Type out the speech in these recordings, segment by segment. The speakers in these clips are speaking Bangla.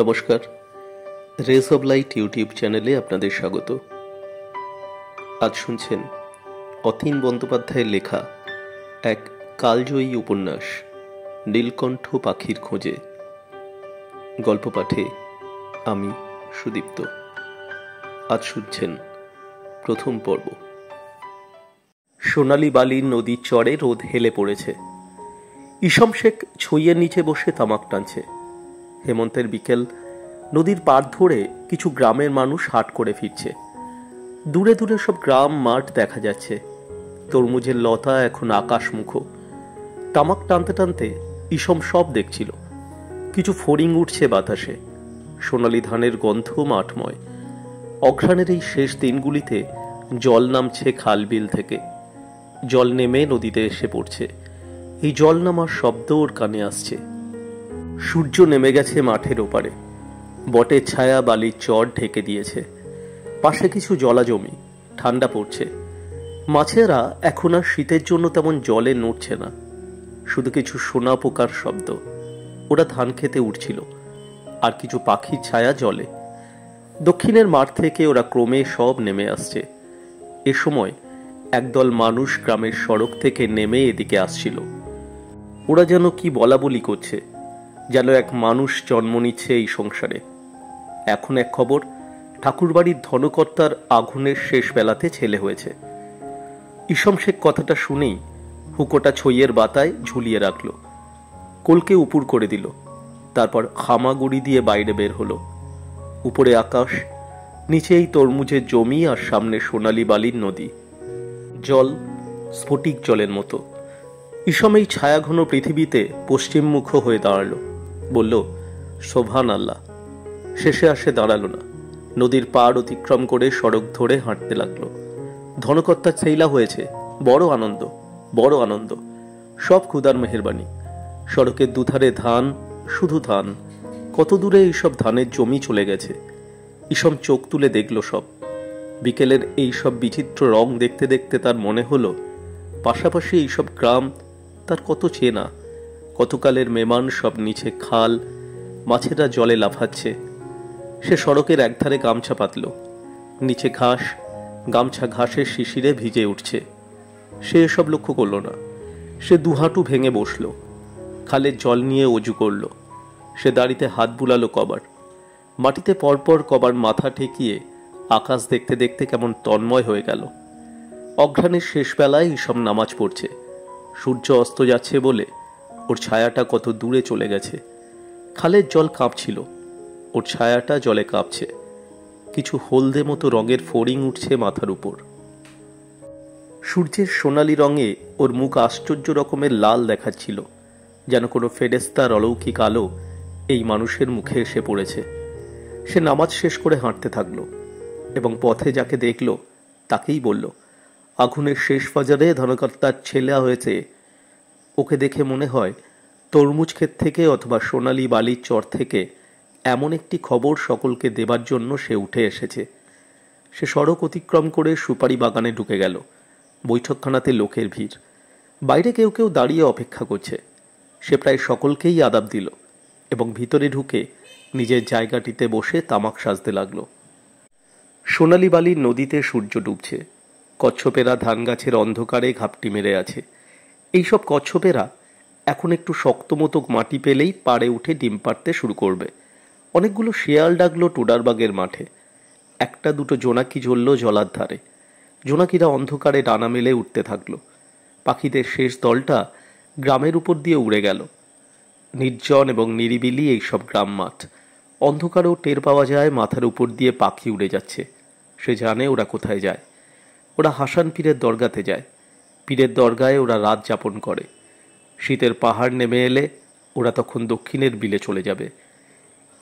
নমস্কার রেস অব লাইট ইউটিউব চ্যানেলে আপনাদের স্বাগত আজ শুনছেন অতীন বন্দ্যোপাধ্যায়ের লেখা এক কালজয়ী উপন্যাস নীলকণ্ঠ পাখির খোঁজে গল্প পাঠে আমি সুদীপ্ত আজ শুনছেন প্রথম পর্ব সোনালি বালির নদীর চরে রোদ হেলে পড়েছে ইসম শেখ ছইয়ের নিচে বসে তামাক টানছে হেমন্তের বিকেল নদীর পার ধরে কিছু গ্রামের মানুষ হাট করে ফিরছে দূরে দূরে সব গ্রাম মাঠ দেখা যাচ্ছে তরমুজের লতা এখন আকাশ মুখ তামাক টানতে টানতে ইসম সব দেখছিল কিছু ফড়িং উঠছে বাতাসে সোনালি ধানের গন্ধ মাঠময় অঘ্রাণের এই শেষ দিনগুলিতে জল নামছে খাল বিল থেকে জল নেমে নদীতে এসে পড়ছে এই জল নামার শব্দ ওর কানে আসছে সূর্য নেমে গেছে মাঠের ওপারে বটের ছায়া বালির চর ঢেকে দিয়েছে পাশে কিছু জলা জমি ঠান্ডা পড়ছে মাছেরা এখন আর শীতের জন্য তেমন জলে নড়ছে না শুধু কিছু সোনা পোকার শব্দ ওরা ধান খেতে উঠছিল আর কিছু পাখির ছায়া জলে দক্ষিণের মাঠ থেকে ওরা ক্রমে সব নেমে আসছে এ সময় একদল মানুষ গ্রামের সড়ক থেকে নেমে এদিকে আসছিল ওরা যেন কি বলা বলি করছে যেন এক মানুষ জন্ম নিচ্ছে এই সংসারে এখন এক খবর ঠাকুরবাড়ির ধনকর্তার আগুনের শেষ বেলাতে ছেলে হয়েছে ইসম শেখ কথাটা শুনেই হুকোটা ছইয়ের বাতায় ঝুলিয়ে রাখল কোলকে উপুর করে দিল তারপর খামাগুড়ি দিয়ে বাইরে বের হলো উপরে আকাশ নিচেই তরমুজের জমি আর সামনে সোনালি বালির নদী জল স্ফটিক জলের মতো ইসম এই ছায়াঘন পৃথিবীতে পশ্চিমমুখ হয়ে দাঁড়ালো বলল শোভান আল্লাহ শেষে আসে দাঁড়ালো না নদীর পাড় অতিক্রম করে সড়ক ধরে হাঁটতে লাগলো ধনকর্তা ছেইলা হয়েছে বড় আনন্দ বড় আনন্দ সব ক্ষুদার মেহরবানি সড়কের দুধারে ধান শুধু ধান কত দূরে এইসব ধানের জমি চলে গেছে ইসম চোখ তুলে দেখল সব বিকেলের এই সব বিচিত্র রং দেখতে দেখতে তার মনে হলো পাশাপাশি এইসব গ্রাম তার কত চেনা গতকালের মেমান সব নিচে খাল মাছেরা জলে লাফাচ্ছে সে সড়কের একধারে গামছা পাতল নিচে ঘাস গামছা ঘাসের শিশিরে ভিজে উঠছে সে এসব লক্ষ্য করল না সে দুহাঁটু ভেঙে বসল খালের জল নিয়ে অজু করল সে দাড়িতে হাত বুলালো কবার মাটিতে পরপর কবার মাথা ঠেকিয়ে আকাশ দেখতে দেখতে কেমন তন্ময় হয়ে গেল অঘ্রাণের শেষবেলায় সব নামাজ পড়ছে সূর্য অস্ত যাচ্ছে বলে ওর ছায়াটা কত দূরে চলে গেছে খালের জল কাঁপছিল ওর ছায়াটা জলে কাঁপছে কিছু হলদে মতো রঙের ফড়িং উঠছে মাথার উপর সূর্যের সোনালি রঙে ওর মুখ আশ্চর্য রকমের লাল দেখাচ্ছিল যেন কোনো ফেরেস্তার অলৌকিক আলো এই মানুষের মুখে এসে পড়েছে সে নামাজ শেষ করে হাঁটতে থাকলো এবং পথে যাকে দেখল তাকেই বলল আগুনের শেষ বাজারে ধনকর্তার ছেলে হয়েছে ওকে দেখে মনে হয় তরমুজ ক্ষেত থেকে অথবা সোনালি বালির চর থেকে এমন একটি খবর সকলকে দেবার জন্য সে উঠে এসেছে সে সড়ক অতিক্রম করে সুপারি বাগানে ঢুকে গেল বৈঠকখানাতে লোকের ভিড় বাইরে কেউ কেউ দাঁড়িয়ে অপেক্ষা করছে সে প্রায় সকলকেই আদাব দিল এবং ভিতরে ঢুকে নিজের জায়গাটিতে বসে তামাক সাজতে লাগলো সোনালি বালির নদীতে সূর্য ডুবছে কচ্ছপেরা ধান গাছের অন্ধকারে ঘাপটি মেরে আছে এইসব কচ্ছপেরা এখন একটু শক্তমতো মাটি পেলেই পাড়ে উঠে ডিম পাড়তে শুরু করবে অনেকগুলো শেয়াল ডাকলো টোডারবাগের মাঠে একটা দুটো জোনাকি জ্বলল জলার ধারে জোনাকিরা অন্ধকারে ডানা মেলে উঠতে থাকলো পাখিদের শেষ দলটা গ্রামের উপর দিয়ে উড়ে গেল নির্জন এবং নিরিবিলি এইসব গ্রাম মাঠ অন্ধকারেও টের পাওয়া যায় মাথার উপর দিয়ে পাখি উড়ে যাচ্ছে সে জানে ওরা কোথায় যায় ওরা হাসান পীরের দরগাতে যায় পীরের দরগায় ওরা রাত যাপন করে শীতের পাহাড় নেমে এলে ওরা তখন দক্ষিণের বিলে চলে যাবে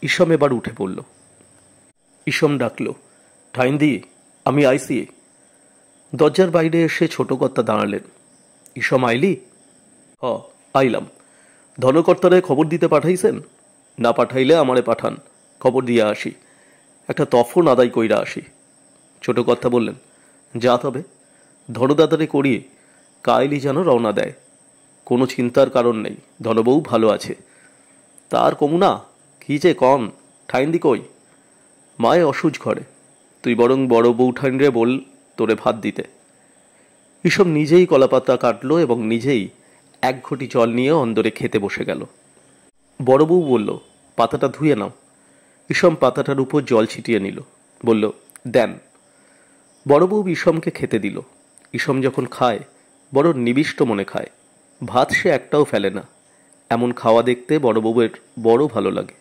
ইসম এবার উঠে পড়ল ইসম ডাকল ঠাইন্দি আমি আইসি দরজার বাইরে এসে ছোট কর্তা দাঁড়ালেন ইসম আইলি হ আইলাম ধনকর্তারে খবর দিতে পাঠাইছেন না পাঠাইলে আমারে পাঠান খবর দিয়ে আসি একটা তফন আদায় কইরা আসি ছোট কর্তা বললেন যা তবে ধনদাতারে করিয়ে কাইলি যেন রওনা দেয় কোনো চিন্তার কারণ নেই ধনবউ ভালো আছে তার কমুনা কি যে কম ঠাইন্দি কই মায়ে অসুজ ঘরে তুই বরং বড় বউ রে বল তোরে ভাত দিতে এসব নিজেই কলাপাতা কাটলো এবং নিজেই এক ঘটি জল নিয়ে অন্দরে খেতে বসে গেল বড় বউ বলল পাতাটা ধুয়ে নাও ইসম পাতাটার উপর জল ছিটিয়ে নিল বলল দেন বড় বউ বিষমকে খেতে দিল ইসম যখন খায় বড় নিবিষ্ট মনে খায় ভাত সে একটাও ফেলে না এমন খাওয়া দেখতে বড়বাবুয়ের বড় ভালো লাগে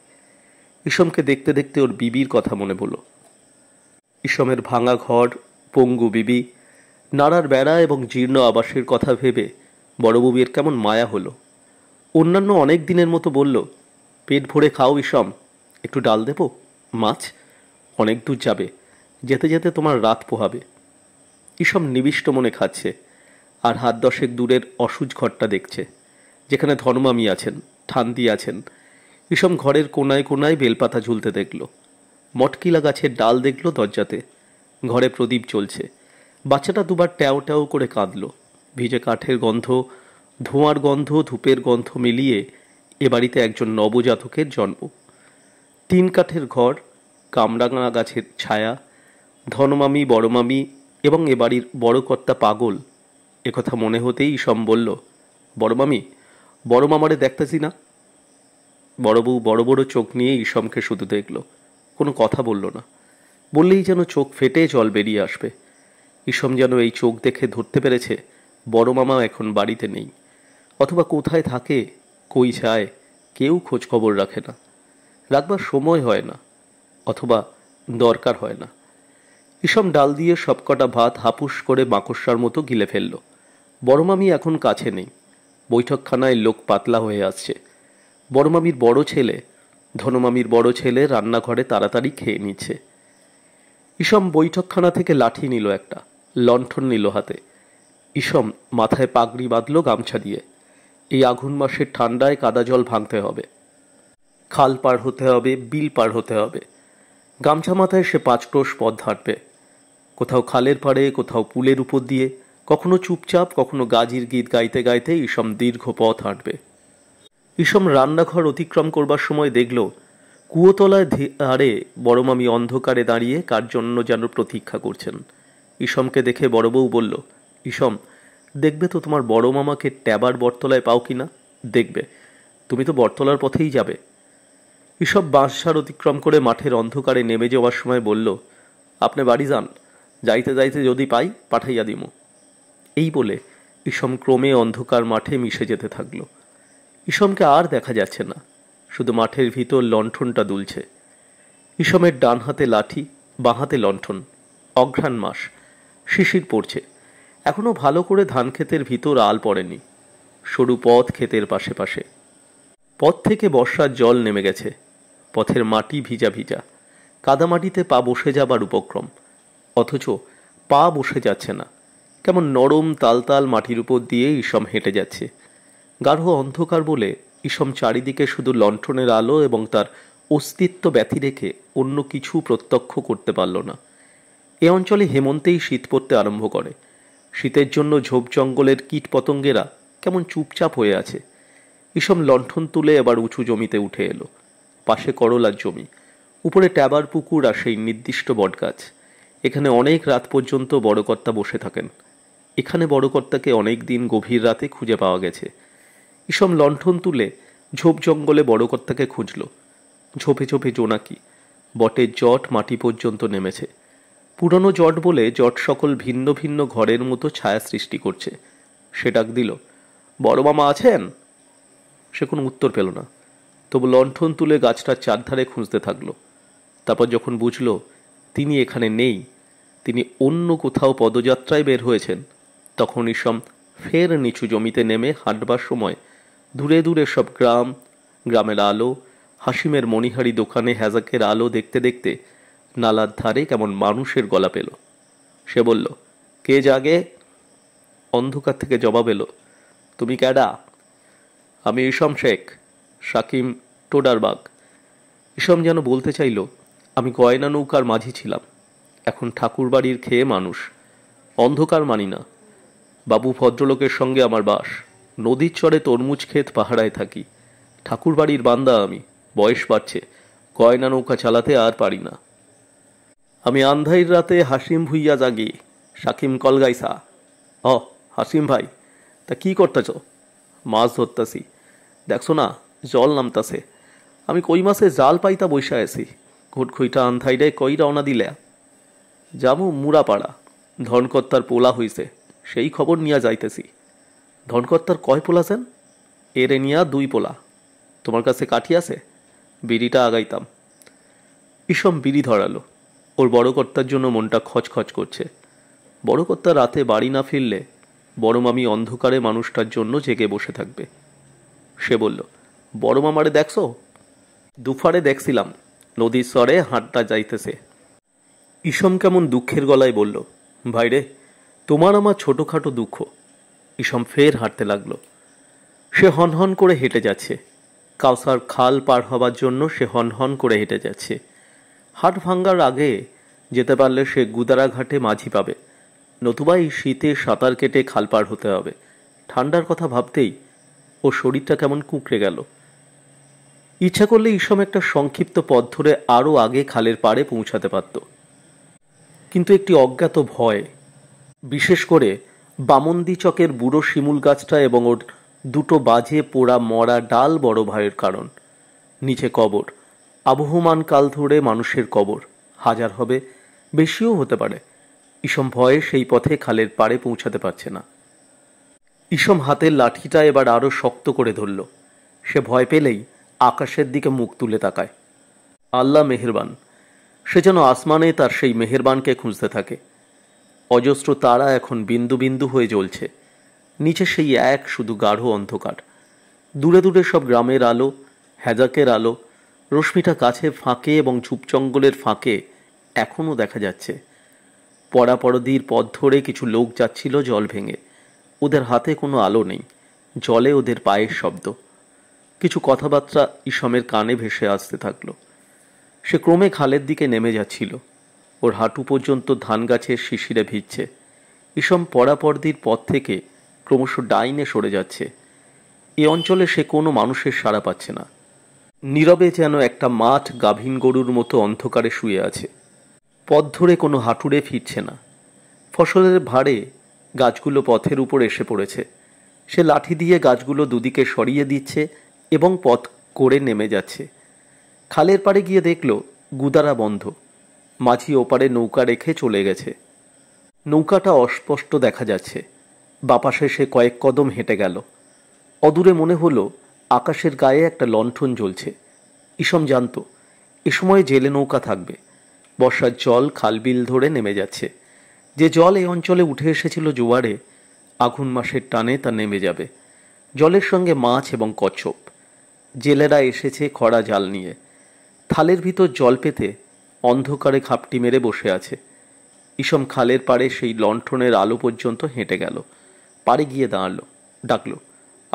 ইসমকে দেখতে দেখতে ওর বিবির কথা মনে পড়ল ইসমের ভাঙা ঘর পঙ্গু বিবি নাড়ার বেড়া এবং জীর্ণ আবাসের কথা ভেবে বড়বাবুয়ের কেমন মায়া হলো অন্যান্য অনেক দিনের মতো বলল পেট ভরে খাও ইসম একটু ডাল দেব মাছ অনেক দূর যাবে যেতে যেতে তোমার রাত পোহাবে ইসম নিবিষ্ট মনে খাচ্ছে আর হাত দশেক দূরের অসুজ ঘরটা দেখছে যেখানে ধর্মামি আছেন ঠান্দি আছেন এসব ঘরের কোনায় কোনায় বেলপাতা ঝুলতে দেখল মটকিলা গাছের ডাল দেখল দরজাতে ঘরে প্রদীপ চলছে বাচ্চাটা দুবার ট্যাও ট্যাও করে কাঁদল ভিজে কাঠের গন্ধ ধোঁয়ার গন্ধ ধূপের গন্ধ মিলিয়ে এ বাড়িতে একজন নবজাতকের জন্ম তিন কাঠের ঘর কামরাঙা গাছের ছায়া ধনমামি বড়মামি এবং এ বাড়ির বড় কর্তা পাগল একথা মনে হতেই সম বলল বড় মামি বড় মামারে দেখতেছি না বড়বউ বড় বড় চোখ নিয়ে ইসমকে শুধু দেখল কোনো কথা বলল না বললেই যেন চোখ ফেটে জল বেরিয়ে আসবে ইসম যেন এই চোখ দেখে ধরতে পেরেছে বড় মামা এখন বাড়িতে নেই অথবা কোথায় থাকে কই যায় কেউ খোঁজ খবর রাখে না রাখবার সময় হয় না অথবা দরকার হয় না ইসম ডাল দিয়ে সবকটা ভাত হাপুস করে মাকড়সার মতো গিলে ফেললো বড়মামি এখন কাছে নেই বৈঠকখানায় লোক পাতলা হয়ে আসছে বড়মামির বড় ছেলে ধনমামির বড় ছেলে রান্নাঘরে তাড়াতাড়ি খেয়ে নিচ্ছে ইসম বৈঠকখানা থেকে লাঠি নিল একটা লণ্ঠন নিল হাতে ইসম মাথায় পাগড়ি বাঁধল গামছা দিয়ে এই আঘুন মাসের ঠান্ডায় কাদা জল ভাঙতে হবে খাল পার হতে হবে বিল পার হতে হবে গামছা মাথায় সে পাঁচ ক্রোশ পথ হাঁটবে কোথাও খালের পাড়ে কোথাও পুলের উপর দিয়ে কখনো চুপচাপ কখনো গাজির গীত গাইতে গাইতে ইসম দীর্ঘ পথ হাঁটবে ইসম রান্নাঘর অতিক্রম করবার সময় দেখল কুয়োতলায় ধারে বড়মামি অন্ধকারে দাঁড়িয়ে কার জন্য যেন প্রতীক্ষা করছেন ইসমকে দেখে বড়বউ বলল ইসম দেখবে তো তোমার বড় মামাকে ট্যাবার বটতলায় পাও কি না দেখবে তুমি তো বটতলার পথেই যাবে ইসব বাঁশার অতিক্রম করে মাঠের অন্ধকারে নেমে যাওয়ার সময় বলল আপনি বাড়ি যান যাইতে যাইতে যদি পাই পাঠাইয়া দিমু এই বলে ইসম ক্রমে অন্ধকার মাঠে মিশে যেতে থাকল ইসমকে আর দেখা যাচ্ছে না শুধু মাঠের ভিতর লণ্ঠনটা দুলছে ইসমের ডান হাতে লাঠি বাঁ হাতে লণ্ঠন অঘ্রাণ মাস শিশির পড়ছে এখনও ভালো করে ধান ক্ষেতের ভিতর আল পড়েনি সরু পথ ক্ষেতের পাশে পাশে পথ থেকে বর্ষার জল নেমে গেছে পথের মাটি ভিজা ভিজা কাদামাটিতে পা বসে যাবার উপক্রম অথচ পা বসে যাচ্ছে না কেমন নরম তালতাল মাটির উপর দিয়ে ইসম হেঁটে যাচ্ছে গাঢ় অন্ধকার বলে ইসম চারিদিকে শুধু লণ্ঠনের আলো এবং তার অস্তিত্ব ব্যথি রেখে অন্য কিছু প্রত্যক্ষ করতে পারল না এ অঞ্চলে হেমন্তেই শীত পড়তে আরম্ভ করে শীতের জন্য ঝোপ জঙ্গলের কীট পতঙ্গেরা কেমন চুপচাপ হয়ে আছে ইসম লণ্ঠন তুলে এবার উঁচু জমিতে উঠে এলো পাশে করলার জমি উপরে ট্যাবার পুকুর আর সেই নির্দিষ্ট বটগাছ এখানে অনেক রাত পর্যন্ত বড়কর্তা বসে থাকেন এখানে বড়কর্তাকে অনেক দিন গভীর রাতে খুঁজে পাওয়া গেছে ইসম লণ্ঠন তুলে ঝোপ জঙ্গলে বড়কর্তাকে খুঁজল ঝোপে ঝোপে জোনাকি বটের জট মাটি পর্যন্ত নেমেছে পুরনো জট বলে জট সকল ভিন্ন ভিন্ন ঘরের মতো ছায়া সৃষ্টি করছে সে ডাক দিল বড় মামা আছেন সে কোনো উত্তর পেল না তবু লণ্ঠন তুলে গাছটার চারধারে খুঁজতে থাকলো তারপর যখন বুঝল তিনি এখানে নেই তিনি অন্য কোথাও পদযাত্রায় বের হয়েছেন তখন ইসম ফের নিচু জমিতে নেমে হাঁটবার সময় দূরে দূরে সব গ্রাম গ্রামের আলো হাসিমের মণিহারি দোকানে হ্যাজাকের আলো দেখতে দেখতে নালার ধারে কেমন মানুষের গলা পেল সে বলল কে জাগে অন্ধকার থেকে জবাব এলো তুমি ক্যাডা আমি ইসম শেখ সাকিম টোডারবাগ ইসম যেন বলতে চাইল আমি গয়না নৌকার মাঝি ছিলাম এখন ঠাকুরবাড়ির খেয়ে মানুষ অন্ধকার মানি না বাবু ভদ্রলোকের সঙ্গে আমার বাস নদীর চরে তরমুজ ক্ষেত পাহারায় থাকি ঠাকুরবাড়ির বান্দা আমি বয়স বাড়ছে কয়না নৌকা চালাতে আর পারি না আমি আন্ধাইর রাতে হাসিম ভুইয়া জাগি সাকিম কলগাইসা অ হাসিম ভাই তা কি করতেছ মাছ ধরতাছি দেখছো না জল নামতাছে আমি কই মাসে জাল পাইতা বৈশা আছি ঘুটখুইটা আন্ধাইডায় কই রওনা দিলে মুড়া মুরাপাড়া ধনকর্তার পোলা হইছে সেই খবর নিয়ে যাইতেছি ধনকর্তার কয় পোলা যেন এরে নিয়া দুই পোলা তোমার কাছে কাঠি আছে বিড়িটা আগাইতাম ইসম বিড়ি ধরালো ওর বড় কর্তার জন্য মনটা খচখচ করছে বড় কর্তা রাতে বাড়ি না ফিরলে বড় মামি অন্ধকারে মানুষটার জন্য জেগে বসে থাকবে সে বলল বড় মামারে দেখছো দুফারে দেখছিলাম নদীর স্বরে হাঁটটা যাইতেছে ইসম কেমন দুঃখের গলায় বলল ভাইরে তোমার আমার ছোটোখাটো দুঃখ ইসম ফের হাঁটতে লাগলো সে হনহন করে হেঁটে যাচ্ছে কাউসার খাল পার হবার জন্য সে হনহন করে হেঁটে যাচ্ছে হাট ভাঙ্গার আগে যেতে পারলে সে গুদারাঘাটে মাঝি পাবে নতুবা এই শীতে সাঁতার কেটে খাল পার হতে হবে ঠান্ডার কথা ভাবতেই ও শরীরটা কেমন কুঁকড়ে গেল ইচ্ছা করলে ইসম একটা সংক্ষিপ্ত পথ ধরে আরও আগে খালের পাড়ে পৌঁছাতে পারত কিন্তু একটি অজ্ঞাত ভয় বিশেষ করে বামন্দি চকের বুড়ো শিমুল গাছটা এবং ওর দুটো বাজে পোড়া মরা ডাল বড় ভাইয়ের কারণ নিচে কবর আবহমান কাল ধরে মানুষের কবর হাজার হবে বেশিও হতে পারে ইসম ভয়ে সেই পথে খালের পাড়ে পৌঁছাতে পারছে না ইসম হাতের লাঠিটা এবার আরও শক্ত করে ধরল সে ভয় পেলেই আকাশের দিকে মুখ তুলে তাকায় আল্লাহ মেহেরবান সে যেন আসমানে তার সেই মেহেরবানকে খুঁজতে থাকে অজস্র তারা এখন বিন্দু বিন্দু হয়ে জ্বলছে নিচে সেই এক শুধু গাঢ় অন্ধকার দূরে দূরে সব গ্রামের আলো হ্যাজাকের আলো রশ্মিটা কাছে ফাঁকে এবং জঙ্গলের ফাঁকে এখনও দেখা যাচ্ছে পরাপরদির পথ ধরে কিছু লোক যাচ্ছিল জল ভেঙে ওদের হাতে কোনো আলো নেই জলে ওদের পায়ের শব্দ কিছু কথাবার্তা ইসমের কানে ভেসে আসতে থাকলো সে ক্রমে খালের দিকে নেমে যাচ্ছিল ওর হাঁটু পর্যন্ত ধান গাছের শিশিরে ভিজছে ইসম পরাপরদির পথ থেকে ক্রমশ ডাইনে সরে যাচ্ছে এ অঞ্চলে সে কোনো মানুষের সাড়া পাচ্ছে না নীরবে যেন একটা মাঠ গাভীন গরুর মতো অন্ধকারে শুয়ে আছে পথ ধরে কোনো হাঁটুরে ফিরছে না ফসলের ভারে গাছগুলো পথের উপর এসে পড়েছে সে লাঠি দিয়ে গাছগুলো দুদিকে সরিয়ে দিচ্ছে এবং পথ করে নেমে যাচ্ছে খালের পাড়ে গিয়ে দেখল গুদারা বন্ধ মাঝি ওপারে নৌকা রেখে চলে গেছে নৌকাটা অস্পষ্ট দেখা যাচ্ছে বাপাসে সে কয়েক কদম হেঁটে গেল অদূরে মনে হলো আকাশের গায়ে একটা লণ্ঠন জ্বলছে ইসম জানত এ সময় জেলে নৌকা থাকবে বর্ষার জল খালবিল ধরে নেমে যাচ্ছে যে জল এই অঞ্চলে উঠে এসেছিল জোয়ারে আগুন মাসের টানে তা নেমে যাবে জলের সঙ্গে মাছ এবং কচ্ছপ জেলেরা এসেছে খরা জাল নিয়ে থালের ভিতর জল পেতে অন্ধকারে খাপটি মেরে বসে আছে ইসম খালের পাড়ে সেই লণ্ঠনের আলো পর্যন্ত হেঁটে গেল পাড়ে গিয়ে দাঁড়ালো ডাকলো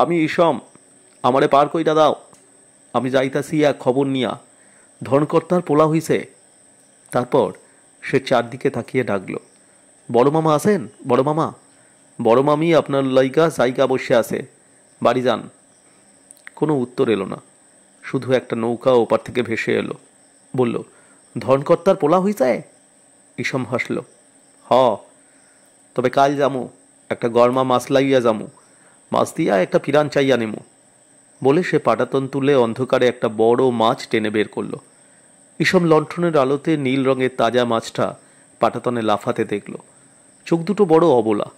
আমি ইসম আমারে পার কইটা দাও আমি যাইতাছি এক খবর নিয়া ধনকর্তার পোলা হইছে তারপর সে চারদিকে তাকিয়ে ডাকল বড় মামা আছেন বড় মামা বড় মামি আপনার লাইকা সাইকা বসে আছে বাড়ি যান কোনো উত্তর এলো না শুধু একটা নৌকা ওপার থেকে ভেসে এলো বলল ধনকর্তার পোলা হইছে ইসম হাসল হ তবে কাল যামু একটা গরমা মাছ লাগিয়া যামু মাছ দিয়া একটা পিরান চাইয়া নেমু বলে সে পাটাতন তুলে অন্ধকারে একটা বড় মাছ টেনে বের করল ইসম লণ্ঠনের আলোতে নীল রঙের তাজা মাছটা পাটাতনে লাফাতে দেখল চোখ দুটো বড় অবলা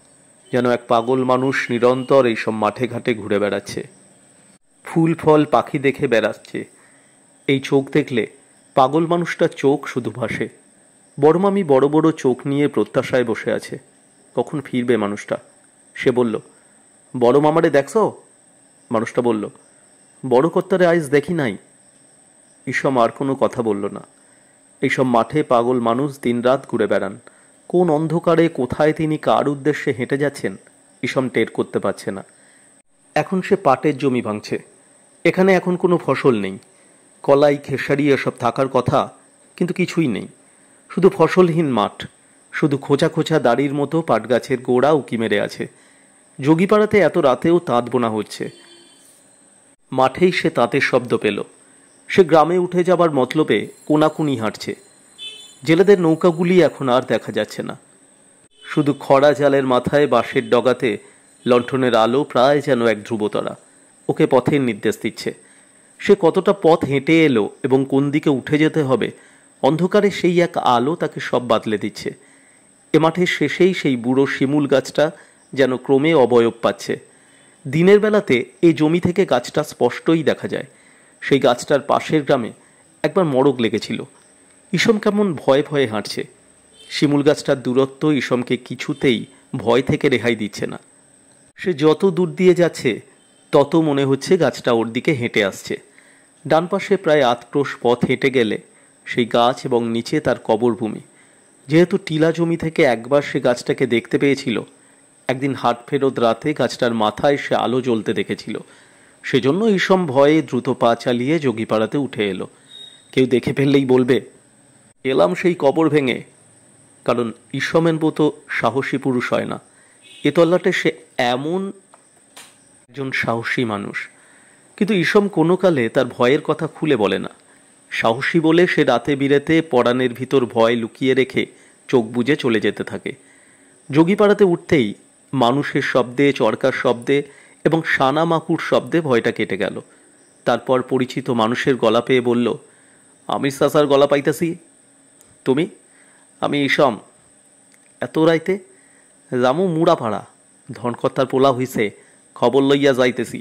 যেন এক পাগল মানুষ নিরন্তর এইসব মাঠে ঘাটে ঘুরে বেড়াচ্ছে ফুল ফল পাখি দেখে বেড়াচ্ছে এই চোখ দেখলে পাগল মানুষটা চোখ শুধু ভাসে বড়মামি বড় বড় চোখ নিয়ে প্রত্যাশায় বসে আছে কখন ফিরবে মানুষটা সে বলল বড় মামারে দেখছ মানুষটা বলল বড় কর্তারে আইজ দেখি নাই ঈশম আর কোনো কথা বলল না এইসব মাঠে পাগল মানুষ দিনরাত ঘুরে বেড়ান কোন অন্ধকারে কোথায় তিনি কার উদ্দেশ্যে হেঁটে যাচ্ছেন ঈশম টের করতে পারছে না এখন সে পাটের জমি ভাঙছে এখানে এখন কোনো ফসল নেই কলাই খেসারি এসব থাকার কথা কিন্তু কিছুই নেই শুধু ফসলহীন মাঠ শুধু খোঁচা খোঁচা দাড়ির মতো পাটগাছের গোড়া উকি মেরে আছে যোগীপাড়াতে এত রাতেও তাঁত বোনা হচ্ছে মাঠেই সে তাঁতের শব্দ পেল সে গ্রামে উঠে যাবার মতলবে কোনাকুনি হাঁটছে জেলেদের নৌকাগুলি এখন আর দেখা যাচ্ছে না শুধু খরা জালের মাথায় বাঁশের ডগাতে লণ্ঠনের আলো প্রায় যেন এক ধ্রুবতরা ওকে পথের নির্দেশ দিচ্ছে সে কতটা পথ হেঁটে এলো এবং কোন দিকে উঠে যেতে হবে অন্ধকারে সেই এক আলো তাকে সব বাতলে দিচ্ছে এ মাঠের শেষেই সেই বুড়ো শিমুল গাছটা যেন ক্রমে অবয়ব পাচ্ছে দিনের বেলাতে এ জমি থেকে গাছটা স্পষ্টই দেখা যায় সেই গাছটার পাশের গ্রামে একবার মড়ক লেগেছিল ইসম কেমন ভয়ে ভয়ে হাঁটছে শিমুল গাছটার দূরত্ব ইসমকে কিছুতেই ভয় থেকে রেহাই দিচ্ছে না সে যত দূর দিয়ে যাচ্ছে তত মনে হচ্ছে গাছটা ওর দিকে হেঁটে আসছে ডান পাশে প্রায় আতক্রোশ পথ হেঁটে গেলে সেই গাছ এবং নিচে তার কবরভূমি যেহেতু টিলা জমি থেকে একবার সে গাছটাকে দেখতে পেয়েছিল একদিন হাট ফেরত রাতে গাছটার মাথায় সে আলো জ্বলতে দেখেছিল সেজন্য ইসম ভয়ে দ্রুত পা চালিয়ে যোগীপাড়াতে উঠে এলো কেউ দেখে ফেললেই বলবে এলাম সেই কবর ভেঙে কারণ ইসমের মতো সাহসী পুরুষ হয় না এ তল্লাটে সে এমন একজন সাহসী মানুষ কিন্তু ইসম কোনো কালে তার ভয়ের কথা খুলে বলে না সাহসী বলে সে রাতে বিরেতে পরাণের ভিতর ভয় লুকিয়ে রেখে চোখ বুঝে চলে যেতে থাকে যোগীপাড়াতে উঠতেই মানুষের শব্দে চরকার শব্দে এবং সানা মাকুর শব্দে ভয়টা কেটে গেল তারপর পরিচিত মানুষের গলা পেয়ে বলল আমি সাসার গলা পাইতেছি তুমি আমি ইসম এত রাইতে রামু মুড়া পাড়া ধনকর্তার পোলা হইছে খবর লইয়া যাইতেছি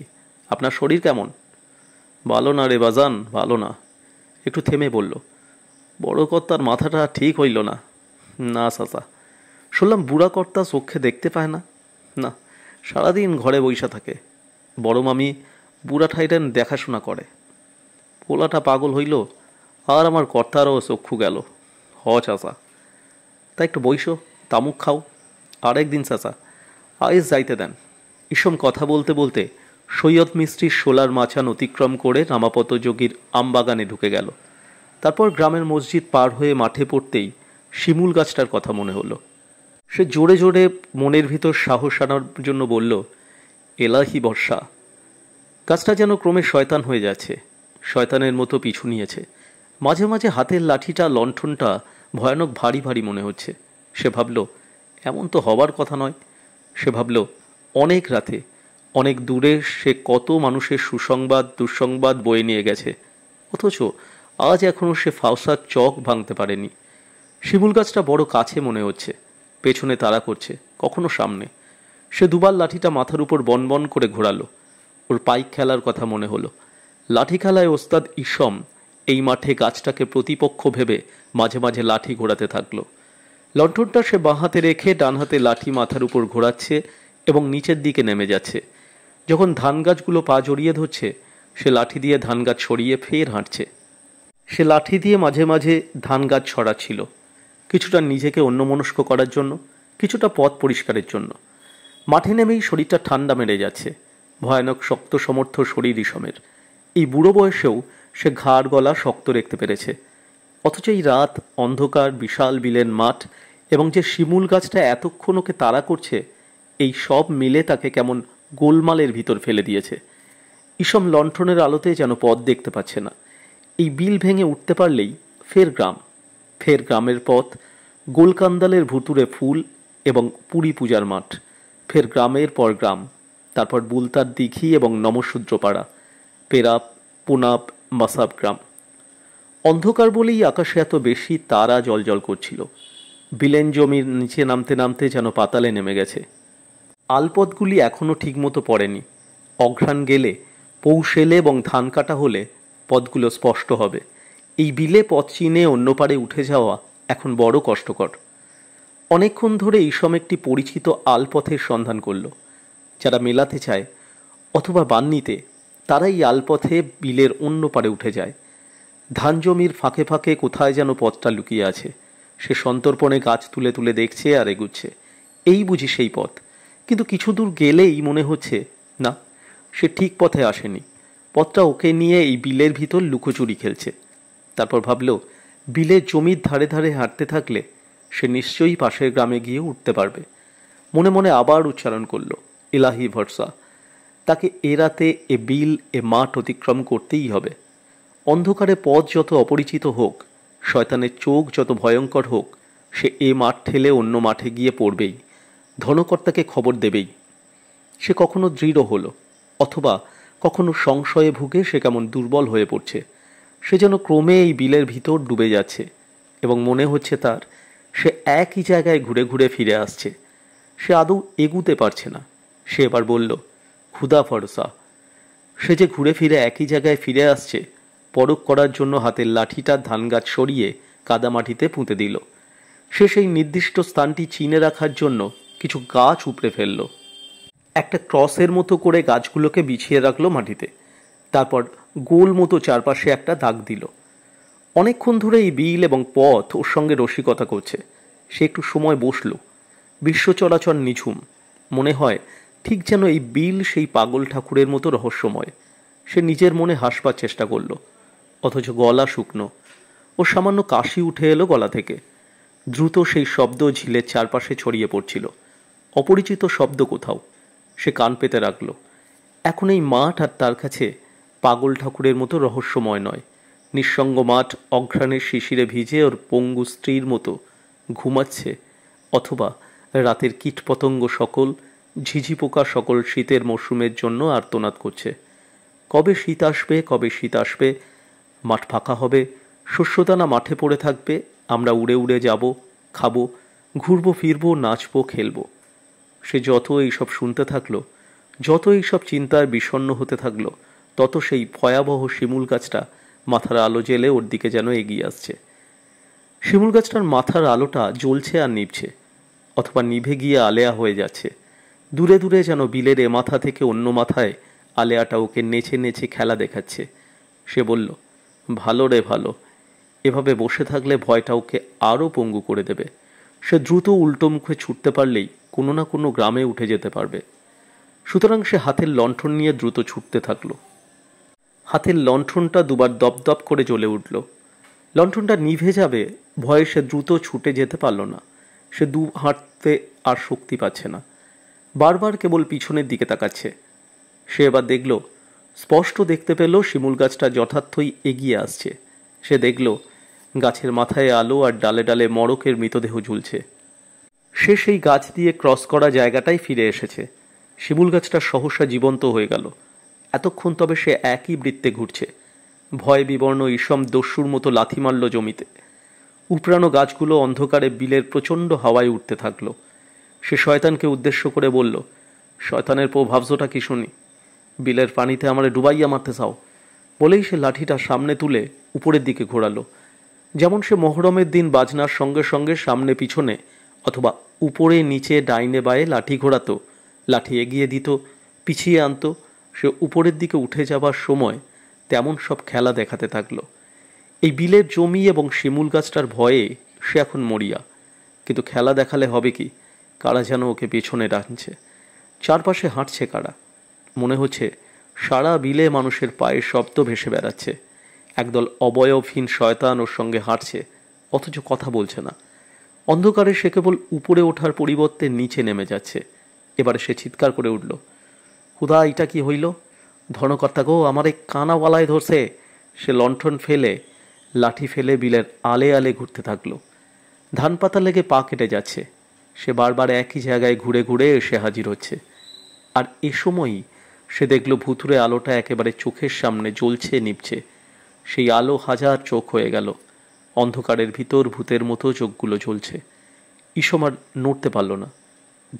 আপনার শরীর কেমন ভালো না রে বাজান ভালো না একটু থেমে বলল বড় কর্তার মাথাটা ঠিক হইল না না সাসা শুনলাম বুড়া কর্তা চোখে দেখতে পায় না না সারাদিন ঘরে বৈশা থাকে বড় মামি বুড়া ঠাইটান দেখাশোনা করে পোলাটা পাগল হইল আর আমার কর্তারও চক্ষু গেল হ চাচা তা একটু বৈশো তামুক খাও আরেকদিন চাচা আইস যাইতে দেন ইসম কথা বলতে বলতে সৈয়দ মিস্ত্রির সোলার মাছান অতিক্রম করে রামাপত যোগীর আমবাগানে ঢুকে গেল তারপর গ্রামের মসজিদ পার হয়ে মাঠে পড়তেই শিমুল গাছটার কথা মনে হলো সে জোরে জোরে মনের ভিতর সাহস আনার জন্য বলল এলাহি বর্ষা গাছটা যেন ক্রমে শয়তান হয়ে যাচ্ছে শয়তানের মতো পিছু নিয়েছে মাঝে মাঝে হাতের লাঠিটা লণ্ঠনটা ভয়ানক ভারী ভারী মনে হচ্ছে সে ভাবল এমন তো হবার কথা নয় সে ভাবল অনেক রাতে অনেক দূরে সে কত মানুষের সুসংবাদ দুঃসংবাদ বয়ে নিয়ে গেছে অথচ আজ এখনও সে ফাউসার চক ভাঙতে পারেনি শিমুল গাছটা বড় কাছে মনে হচ্ছে পেছনে তাড়া করছে কখনো সামনে সে দুবার লাঠিটা মাথার উপর বনবন করে ঘোরালো ওর পাইক খেলার কথা মনে হলো লাঠি খেলায় ওস্তাদ ইসম এই মাঠে গাছটাকে প্রতিপক্ষ ভেবে মাঝে মাঝে লাঠি ঘোরাতে থাকলো লণ্ঠনটা সে বাঁ হাতে রেখে ডান হাতে লাঠি মাথার উপর ঘোরাচ্ছে এবং নিচের দিকে নেমে যাচ্ছে যখন ধান গাছগুলো পা জড়িয়ে ধরছে সে লাঠি দিয়ে ধান গাছ সরিয়ে ফের হাঁটছে সে লাঠি দিয়ে মাঝে মাঝে ধান গাছ ছড়াচ্ছিল কিছুটা নিজেকে অন্যমনস্ক করার জন্য কিছুটা পথ পরিষ্কারের জন্য মাঠে নেমেই শরীরটা ঠান্ডা মেরে যাচ্ছে ভয়ানক শক্ত সমর্থ শরীর ইসমের এই বুড়ো বয়সেও সে ঘাড় গলা শক্ত রেখতে পেরেছে অথচ এই রাত অন্ধকার বিশাল বিলেন মাঠ এবং যে শিমুল গাছটা এতক্ষণ ওকে তাড়া করছে এই সব মিলে তাকে কেমন গোলমালের ভিতর ফেলে দিয়েছে ইসম লণ্ঠনের আলোতে যেন পথ দেখতে পাচ্ছে না এই বিল ভেঙে উঠতে পারলেই ফের গ্রাম ফের গ্রামের পথ গোলকান্দালের ভুতুরে ফুল এবং পুরী পূজার মাঠ ফের গ্রামের পর গ্রাম তারপর বুলতার দিঘি এবং নমসূদ্রপাড়া পেরাপ পুনাপ মাসাব গ্রাম অন্ধকার বলেই আকাশে এত বেশি তারা জলজল করছিল বিলেন জমির নিচে নামতে নামতে যেন পাতালে নেমে গেছে আলপদগুলি এখনও ঠিকমতো পড়েনি অঘ্রাণ গেলে পৌষেলে এবং ধান কাটা হলে পদগুলো স্পষ্ট হবে এই বিলে পথ চিনে অন্য পারে উঠে যাওয়া এখন বড় কষ্টকর অনেকক্ষণ ধরে এইসম একটি পরিচিত আলপথের সন্ধান করল যারা মেলাতে চায় অথবা বান নিতে তারা এই আলপথে বিলের অন্য পারে উঠে যায় ধান জমির ফাঁকে ফাঁকে কোথায় যেন পথটা লুকিয়ে আছে সে সন্তর্পণে গাছ তুলে তুলে দেখছে আর এগুচ্ছে এই বুঝি সেই পথ কিন্তু কিছু দূর গেলেই মনে হচ্ছে না সে ঠিক পথে আসেনি পথটা ওকে নিয়ে এই বিলের ভিতর লুকোচুরি খেলছে তারপর ভাবল বিলের জমির ধারে ধারে হাঁটতে থাকলে সে নিশ্চয়ই পাশের গ্রামে গিয়ে উঠতে পারবে মনে মনে আবার উচ্চারণ করল ইলাহি ভরসা তাকে এ রাতে এ বিল এ মাঠ অতিক্রম করতেই হবে অন্ধকারে পথ যত অপরিচিত হোক শয়তানের চোখ যত ভয়ঙ্কর হোক সে এ মাঠ ঠেলে অন্য মাঠে গিয়ে পড়বেই ধনকর্তাকে খবর দেবেই সে কখনো দৃঢ় হলো অথবা কখনো সংশয়ে ভুগে সে কেমন দুর্বল হয়ে পড়ছে সে যেন ক্রমে এই বিলের ভিতর ডুবে যাচ্ছে এবং মনে হচ্ছে তার সে একই জায়গায় ঘুরে ঘুরে ফিরে আসছে সে আদৌ এগুতে পারছে না সে এবার বলল ক্ষুদা ফরসা সে যে ঘুরে ফিরে একই জায়গায় ফিরে আসছে পরক করার জন্য হাতের লাঠিটা ধান গাছ সরিয়ে কাদামাটিতে পুঁতে দিল সে সেই নির্দিষ্ট স্থানটি চিনে রাখার জন্য কিছু গাছ উপড়ে ফেলল একটা ক্রসের মতো করে গাছগুলোকে বিছিয়ে রাখলো মাটিতে তারপর গোল মতো চারপাশে একটা দাগ দিল অনেকক্ষণ ধরে এই বিল এবং পথ ওর সঙ্গে রসিকতা করছে সে একটু সময় বসল বিশ্ব চলাচল নিঝুম মনে হয় ঠিক যেন এই বিল সেই পাগল ঠাকুরের মতো রহস্যময় সে নিজের মনে হাসবার চেষ্টা করল অথচ গলা শুকনো ও সামান্য কাশি উঠে এলো গলা থেকে দ্রুত সেই শব্দ ঝিলের চারপাশে ছড়িয়ে পড়ছিল অপরিচিত শব্দ কোথাও সে কান পেতে রাখল এখন এই মাঠ আর তার কাছে পাগল ঠাকুরের মতো রহস্যময় নয় নিঃসঙ্গ মাঠ অঘ্রাণের শিশিরে ভিজে ওর পঙ্গু স্ত্রীর মতো ঘুমাচ্ছে অথবা রাতের কীটপতঙ্গ সকল ঝিঝি পোকা সকল শীতের মরশুমের জন্য আর্তনাদ করছে কবে শীত আসবে কবে শীত আসবে মাঠ ফাঁকা হবে শস্যদানা মাঠে পড়ে থাকবে আমরা উড়ে উড়ে যাব খাবো ঘুরবো ফিরবো নাচবো খেলবো সে যত এইসব শুনতে থাকলো যত এইসব চিন্তায় বিষণ্ন হতে থাকলো তত সেই ভয়াবহ শিমুল গাছটা মাথার আলো জেলে ওর দিকে যেন এগিয়ে আসছে শিমুল গাছটার মাথার আলোটা জ্বলছে আর নিভছে অথবা নিভে গিয়ে আলেয়া হয়ে যাচ্ছে দূরে দূরে যেন বিলের এ মাথা থেকে অন্য মাথায় আলেয়াটা ওকে নেচে নেচে খেলা দেখাচ্ছে সে বলল ভালো রে ভালো এভাবে বসে থাকলে ভয়টা ওকে আরও পঙ্গু করে দেবে সে দ্রুত উল্টো মুখে ছুটতে পারলেই কোনো না কোনো গ্রামে উঠে যেতে পারবে সুতরাং সে হাতের লণ্ঠন নিয়ে দ্রুত ছুটতে থাকলো হাতের লণ্ঠনটা দুবার দপদপ করে জ্বলে উঠল লণ্ঠনটা নিভে যাবে ভয়ে সে দ্রুত ছুটে যেতে পারল না সে দু হাঁটতে আর শক্তি পাচ্ছে না বারবার কেবল পিছনের দিকে তাকাচ্ছে সে এবার দেখল স্পষ্ট দেখতে পেল শিমুল গাছটা যথার্থই এগিয়ে আসছে সে দেখল গাছের মাথায় আলো আর ডালে ডালে মরকের মৃতদেহ ঝুলছে সে সেই গাছ দিয়ে ক্রস করা জায়গাটাই ফিরে এসেছে শিমুল গাছটা সহসা জীবন্ত হয়ে গেল এতক্ষণ তবে সে একই বৃত্তে ঘুরছে ভয় বিবর্ণ ইসম দস্যুর মতো লাথি মারল জমিতে উপরানো গাছগুলো অন্ধকারে বিলের প্রচণ্ড হাওয়ায় উঠতে থাকল সে শয়তানকে উদ্দেশ্য করে বলল শয়তানের পো ভাবজটা কি শুনি বিলের পানিতে আমার ডুবাইয়া মারতে চাও বলেই সে লাঠিটা সামনে তুলে উপরের দিকে ঘোরালো যেমন সে মহরমের দিন বাজনার সঙ্গে সঙ্গে সামনে পিছনে অথবা উপরে নিচে ডাইনে বায়ে লাঠি ঘোরাতো লাঠি এগিয়ে দিত পিছিয়ে আনতো সে উপরের দিকে উঠে যাবার সময় তেমন সব খেলা দেখাতে থাকলো এই বিলের জমি এবং শিমুল গাছটার ভয়ে সে এখন মরিয়া কিন্তু খেলা দেখালে হবে কি কারা যেন ওকে পেছনে টানছে চারপাশে হাঁটছে কারা মনে হচ্ছে সারা বিলে মানুষের পায়ের শব্দ ভেসে বেড়াচ্ছে একদল অবয়বহীন শয়তান ওর সঙ্গে হাঁটছে অথচ কথা বলছে না অন্ধকারে সে কেবল উপরে ওঠার পরিবর্তে নিচে নেমে যাচ্ছে এবারে সে চিৎকার করে উঠল হুদা এটা কি হইল ধনকর্তা গো আমার এই কানাওয়ালায় ধরছে সে লণ্ঠন ফেলে লাঠি ফেলে বিলের আলে আলে ঘুরতে থাকলো ধান পাতা লেগে পা কেটে যাচ্ছে সে বারবার একই জায়গায় ঘুরে ঘুরে এসে হাজির হচ্ছে আর এ সময়ই সে দেখল ভুতুরে আলোটা একেবারে চোখের সামনে জ্বলছে নিপছে সেই আলো হাজার চোখ হয়ে গেল অন্ধকারের ভিতর ভূতের মতো চোখগুলো চলছে ইসমার নড়তে পারল না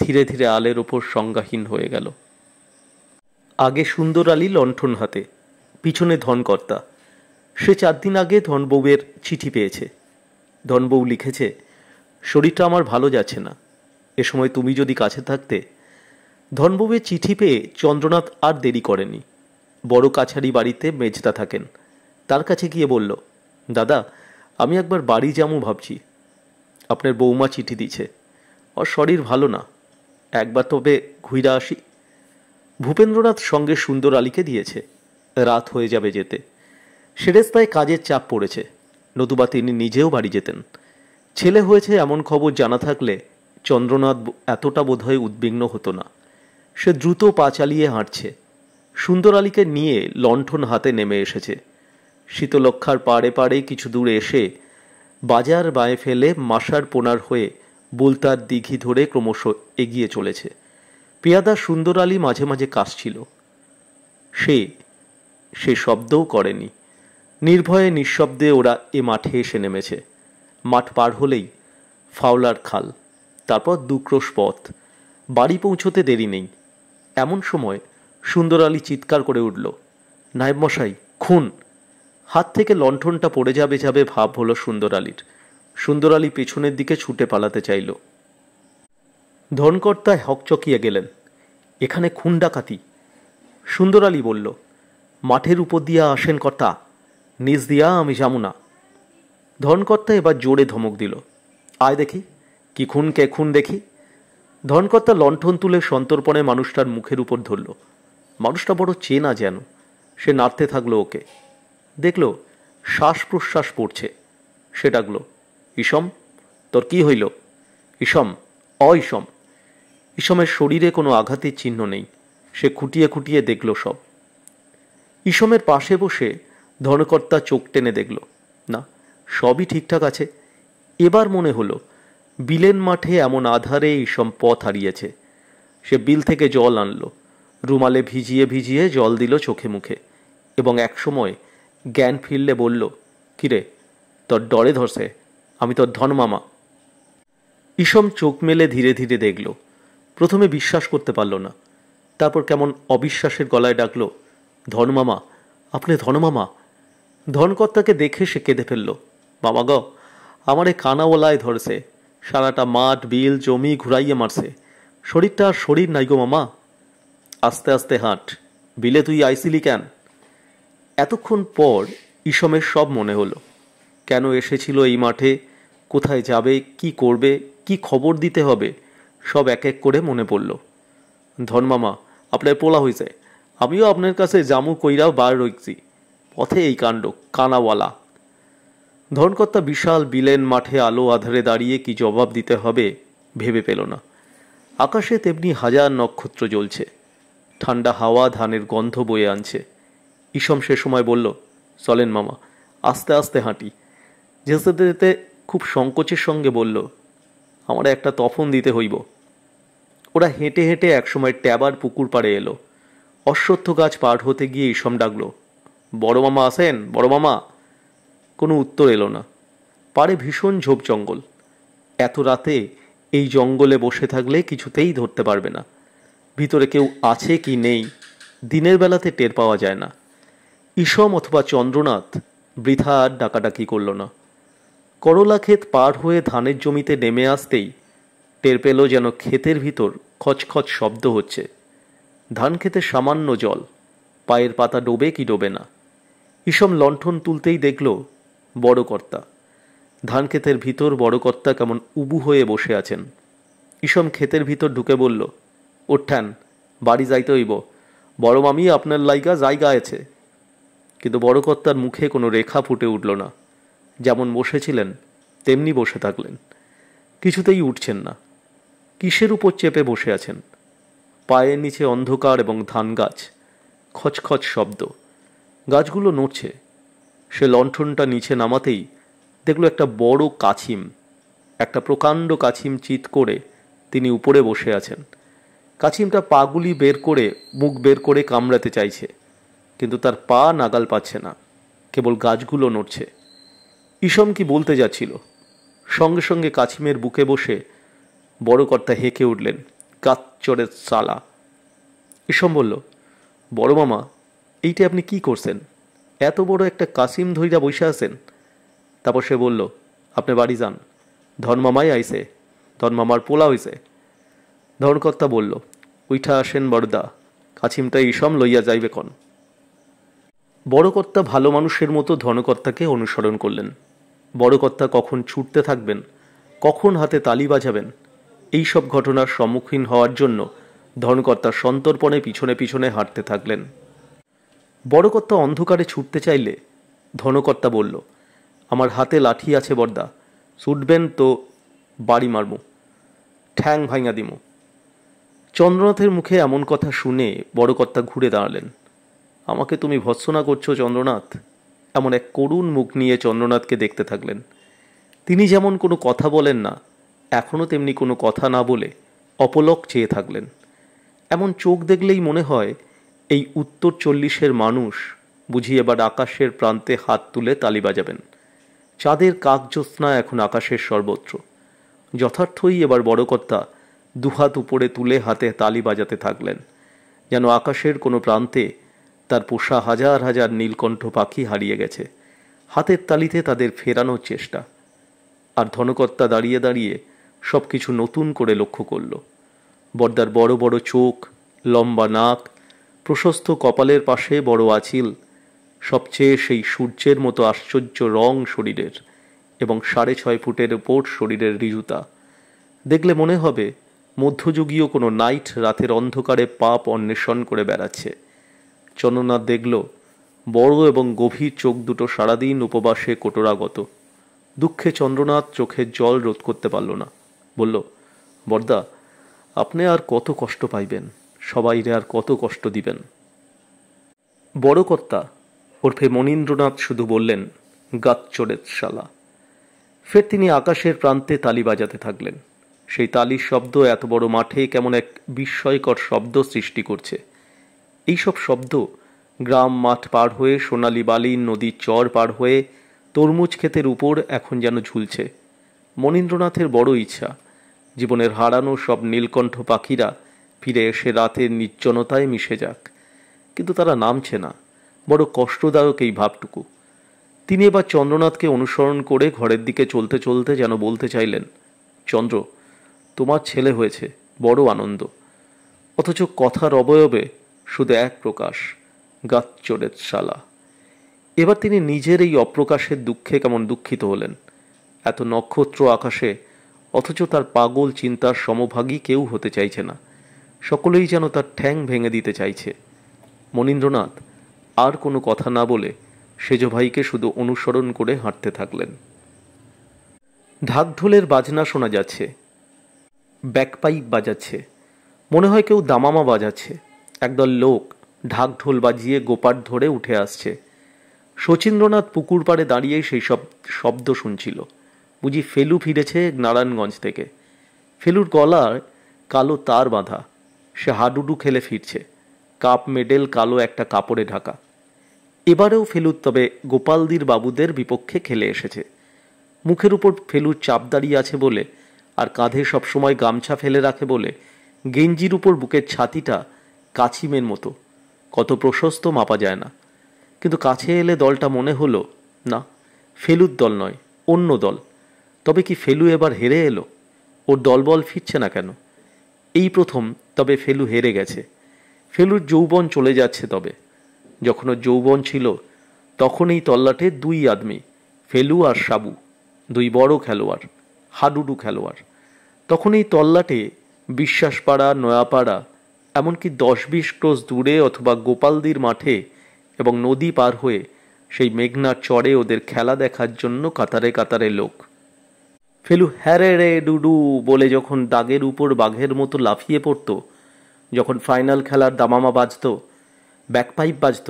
ধীরে ধীরে আলের ওপর সংজ্ঞাহীন হয়ে গেল আগে সুন্দর আলী লণ্ঠন হাতে পিছনে ধনকর্তা সে চার দিন আগে ধনবউয়ের চিঠি পেয়েছে ধনবউ লিখেছে শরীরটা আমার ভালো যাচ্ছে না এ সময় তুমি যদি কাছে থাকতে ধনবউয়ের চিঠি পেয়ে চন্দ্রনাথ আর দেরি করেনি বড় কাছারি বাড়িতে মেজদা থাকেন তার কাছে গিয়ে বলল দাদা আমি একবার বাড়ি যামু ভাবছি আপনার বৌমা চিঠি দিছে ওর শরীর ভালো না একবার তবে ঘুইরা আসি ভূপেন্দ্রনাথ সঙ্গে সুন্দর আলীকে দিয়েছে রাত হয়ে যাবে যেতে সেরেস্তায় কাজের চাপ পড়েছে নতুবা তিনি নিজেও বাড়ি যেতেন ছেলে হয়েছে এমন খবর জানা থাকলে চন্দ্রনাথ এতটা বোধহয় উদ্বিগ্ন হতো না সে দ্রুত পা চালিয়ে হাঁটছে সুন্দর আলীকে নিয়ে লণ্ঠন হাতে নেমে এসেছে শীতলক্ষার পাড়ে পাড়ে কিছু দূরে এসে বাজার বায়ে ফেলে মাসার পোনার হয়ে বুলতার দিঘি ধরে ক্রমশ এগিয়ে চলেছে পেয়াদা সুন্দর আলী মাঝে মাঝে কাশছিল সে সে শব্দও করেনি নির্ভয়ে নিঃশব্দে ওরা এ মাঠে এসে নেমেছে মাঠ পার হলেই ফাওলার খাল তারপর দুক্রোশ পথ বাড়ি পৌঁছতে দেরি নেই এমন সময় সুন্দর আলী চিৎকার করে উঠল নায়েব মশাই খুন হাত থেকে লণ্ঠনটা পড়ে যাবে যাবে ভাব হলো সুন্দর আলীর সুন্দর আলী পেছনের দিকে ছুটে পালাতে চাইল ধনকর্তায় হকচকিয়ে গেলেন এখানে খুন ডাকাতি সুন্দর আলী বলল মাঠের উপর দিয়া আসেন কর্তা নিজ দিয়া আমি যাবো না ধনকর্তা এবার জোরে ধমক দিল আয় দেখি কি খুন কে খুন দেখি ধনকর্তা লণ্ঠন তুলে সন্তর্পণে মানুষটার মুখের উপর ধরল মানুষটা বড় চেনা যেন সে নাড়তে থাকলো ওকে দেখল শ্বাস প্রশ্বাস পড়ছে সে ডাকল ইসম তোর কি হইল ইসম অইসম ইসমের শরীরে কোনো আঘাতের চিহ্ন নেই সে খুঁটিয়ে খুঁটিয়ে দেখল সব ইসমের পাশে বসে ধনকর্তা চোখ টেনে দেখল না সবই ঠিকঠাক আছে এবার মনে হলো বিলেন মাঠে এমন আধারে ইসম পথ হারিয়েছে সে বিল থেকে জল আনলো রুমালে ভিজিয়ে ভিজিয়ে জল দিল চোখে মুখে এবং একসময় জ্ঞান ফিরলে বলল কিরে তোর ডরে ধরছে আমি তোর ধনমামা ইসম চোখ মেলে ধীরে ধীরে দেখল প্রথমে বিশ্বাস করতে পারল না তারপর কেমন অবিশ্বাসের গলায় ডাকল ধনমামা আপনি ধনমামা ধনকর্তাকে দেখে সে কেঁদে ফেলল মামা গ আমার এ কানাওয়ালায় ধরছে সারাটা মাঠ বিল জমি ঘুরাইয়ে মারছে শরীরটা শরীর নাই গো মামা আস্তে আস্তে হাঁট বিলে তুই আইসিলি কেন এতক্ষণ পর ইসমের সব মনে হলো কেন এসেছিল এই মাঠে কোথায় যাবে কি করবে কি খবর দিতে হবে সব এক এক করে মনে পড়ল ধনমামা আপনার পোলা হয়েছে আমিও আপনার কাছে জামু কইরা বার রইছি পথে এই কাণ্ড কানাওয়ালা ধনকর্তা বিশাল বিলেন মাঠে আলো আধারে দাঁড়িয়ে কি জবাব দিতে হবে ভেবে পেল না আকাশে তেমনি হাজার নক্ষত্র জ্বলছে ঠান্ডা হাওয়া ধানের গন্ধ বয়ে আনছে ইসম সে সময় বলল চলেন মামা আস্তে আস্তে হাঁটি যেতে যেতে খুব সংকোচের সঙ্গে বলল আমার একটা তফন দিতে হইব ওরা হেঁটে হেঁটে একসময় ট্যাবার পুকুর পাড়ে এলো অশ্বত্থ গাছ পার হতে গিয়ে ইসম ডাকলো বড় মামা আসেন বড় মামা কোনো উত্তর এলো না পারে ভীষণ ঝোপ জঙ্গল এত রাতে এই জঙ্গলে বসে থাকলে কিছুতেই ধরতে পারবে না ভিতরে কেউ আছে কি নেই দিনের বেলাতে টের পাওয়া যায় না ইসম অথবা চন্দ্রনাথ বৃথা আর ডাকাডাকি করল না করলা ক্ষেত পার হয়ে ধানের জমিতে নেমে আসতেই টের পেল যেন ক্ষেতের ভিতর খচখচ শব্দ হচ্ছে ধান খেতে সামান্য জল পায়ের পাতা ডোবে কি ডোবে না ইসম লণ্ঠন তুলতেই দেখল বড় কর্তা ধান ক্ষেতের ভিতর বড় কর্তা কেমন উবু হয়ে বসে আছেন ইসম ক্ষেতের ভিতর ঢুকে বলল ওঠান বাড়ি যাইতে হইব বড় মামি আপনার লাইগা জায়গা আছে কিন্তু বড়কর্তার মুখে কোনো রেখা ফুটে উঠল না যেমন বসেছিলেন তেমনি বসে থাকলেন কিছুতেই উঠছেন না কিসের উপর চেপে বসে আছেন পায়ের নিচে অন্ধকার এবং ধান গাছ খচখচ শব্দ গাছগুলো নড়ছে সে লণ্ঠনটা নিচে নামাতেই দেখল একটা বড় কাছিম একটা প্রকাণ্ড কাছিম চিত করে তিনি উপরে বসে আছেন কাছিমটা পাগুলি বের করে মুখ বের করে কামড়াতে চাইছে কিন্তু তার পা নাগাল পাচ্ছে না কেবল গাছগুলো নড়ছে ইসম কি বলতে যাচ্ছিল সঙ্গে সঙ্গে কাছিমের বুকে বসে বড় কর্তা হেঁকে উঠলেন কাচ্চরের সালা ইসম বলল বড় মামা এইটা আপনি কি করছেন এত বড় একটা কাসিম ধৈরা বসে আছেন তারপর সে বলল আপনি বাড়ি যান ধনমামাই আইছে ধনমামার পোলা হয়েছে ধনকর্তা বলল উইঠা আসেন বড়দা কাছিমটা ইসম লইয়া যাইবে কন বড়কর্তা ভালো মানুষের মতো ধনকর্তাকে অনুসরণ করলেন বড়কর্তা কখন ছুটতে থাকবেন কখন হাতে তালি বাজাবেন এই সব ঘটনার সম্মুখীন হওয়ার জন্য ধনকর্তা সন্তর্পণে পিছনে পিছনে হাঁটতে থাকলেন বড়কর্তা অন্ধকারে ছুটতে চাইলে ধনকর্তা বলল আমার হাতে লাঠি আছে বর্দা ছুটবেন তো বাড়ি মারমু ঠ্যাং ভাঙা দিমু চন্দ্রনাথের মুখে এমন কথা শুনে বড়কর্তা ঘুরে দাঁড়ালেন আমাকে তুমি ভৎসনা করছো চন্দ্রনাথ এমন এক করুণ মুখ নিয়ে চন্দ্রনাথকে দেখতে থাকলেন তিনি যেমন কোনো কথা বলেন না এখনও তেমনি কোনো কথা না বলে অপলক চেয়ে থাকলেন এমন চোখ দেখলেই মনে হয় এই উত্তর চল্লিশের মানুষ বুঝি এবার আকাশের প্রান্তে হাত তুলে তালি বাজাবেন চাঁদের কাকজ্যোৎস্না এখন আকাশের সর্বত্র যথার্থই এবার বড়কর্তা দুহাত উপরে তুলে হাতে তালি বাজাতে থাকলেন যেন আকাশের কোনো প্রান্তে তার পোষা হাজার হাজার নীলকণ্ঠ পাখি হারিয়ে গেছে হাতের তালিতে তাদের ফেরানোর চেষ্টা আর ধনকর্তা দাঁড়িয়ে দাঁড়িয়ে সব কিছু নতুন করে লক্ষ্য করল বর্দার বড় বড় চোখ লম্বা নাক প্রশস্ত কপালের পাশে বড় আঁচিল সবচেয়ে সেই সূর্যের মতো আশ্চর্য রং শরীরের এবং সাড়ে ছয় ফুটের ওপর শরীরের ঋজুতা দেখলে মনে হবে মধ্যযুগীয় কোনো নাইট রাতের অন্ধকারে পাপ অন্বেষণ করে বেড়াচ্ছে চন্দনা দেখল বড় এবং গভীর চোখ দুটো সারাদিন উপবাসে কোটরাগত দুঃখে চন্দ্রনাথ চোখের জল রোধ করতে পারল না বলল বর্দা আপনি আর কত কষ্ট পাইবেন সবাইরে আর কত কষ্ট দিবেন বড় কর্তা ওরফে মনীন্দ্রনাথ শুধু বললেন গাচ্চরের শালা ফের তিনি আকাশের প্রান্তে তালি বাজাতে থাকলেন সেই তালির শব্দ এত বড় মাঠে কেমন এক বিস্ময়কর শব্দ সৃষ্টি করছে এইসব শব্দ গ্রাম মাঠ পার হয়ে সোনালি বালি নদীর চর পার হয়ে তরমুজ ক্ষেতের উপর এখন যেন ঝুলছে মনীন্দ্রনাথের বড় ইচ্ছা জীবনের হারানো সব নীলকণ্ঠ পাখিরা ফিরে এসে রাতের নির্জনতায় মিশে যাক কিন্তু তারা নামছে না বড় কষ্টদায়ক এই ভাবটুকু তিনি এবার চন্দ্রনাথকে অনুসরণ করে ঘরের দিকে চলতে চলতে যেন বলতে চাইলেন চন্দ্র তোমার ছেলে হয়েছে বড় আনন্দ অথচ কথার অবয়বে শুধু এক প্রকাশ গাচ্চরের শালা এবার তিনি নিজের এই অপ্রকাশের দুঃখে কেমন দুঃখিত হলেন এত নক্ষত্র আকাশে অথচ তার পাগল চিন্তার সমভাগী কেউ হতে চাইছে না সকলেই যেন তার ঠ্যাং ভেঙে দিতে চাইছে মনীন্দ্রনাথ আর কোনো কথা না বলে সেজ ভাইকে শুধু অনুসরণ করে হাঁটতে থাকলেন ঢাকঢোলের বাজনা শোনা যাচ্ছে ব্যাকপাইপ বাজাচ্ছে মনে হয় কেউ দামামা বাজাচ্ছে একদল লোক ঢাক ঢোল বাজিয়ে গোপার ধরে উঠে আসছে শচীন্দ্রনাথ পুকুর পাড়ে দাঁড়িয়ে সেই সব শব্দ শুনছিল বুঝি ফেলু ফিরেছে নারায়ণগঞ্জ থেকে ফেলুর গলার কালো তার বাঁধা সে হাডুডু খেলে ফিরছে কাপ মেডেল কালো একটা কাপড়ে ঢাকা এবারেও ফেলুর তবে গোপালদির বাবুদের বিপক্ষে খেলে এসেছে মুখের উপর ফেলুর চাপ দাঁড়িয়ে আছে বলে আর কাঁধে সবসময় গামছা ফেলে রাখে বলে গেঞ্জির উপর বুকের ছাতিটা কাছিমের মতো কত প্রশস্ত মাপা যায় না কিন্তু কাছে এলে দলটা মনে হলো না ফেলুর দল নয় অন্য দল তবে কি ফেলু এবার হেরে এলো ওর দলবল ফিরছে না কেন এই প্রথম তবে ফেলু হেরে গেছে ফেলুর যৌবন চলে যাচ্ছে তবে যখন ওর যৌবন ছিল তখন এই তল্লাটে দুই আদমি ফেলু আর সাবু দুই বড় খেলোয়াড় হাডুডু খেলোয়াড় তখন এই তল্লাটে বিশ্বাসপাড়া নয়াপাড়া এমনকি দশ বিশ ক্রোশ দূরে অথবা গোপালদির মাঠে এবং নদী পার হয়ে সেই মেঘনার চড়ে ওদের খেলা দেখার জন্য কাতারে কাতারে লোক ফেলু হ্যারে রে ডুডু বলে যখন দাগের উপর বাঘের মতো লাফিয়ে পড়ত যখন ফাইনাল খেলার দামামা বাজত ব্যাকপাইপ বাজত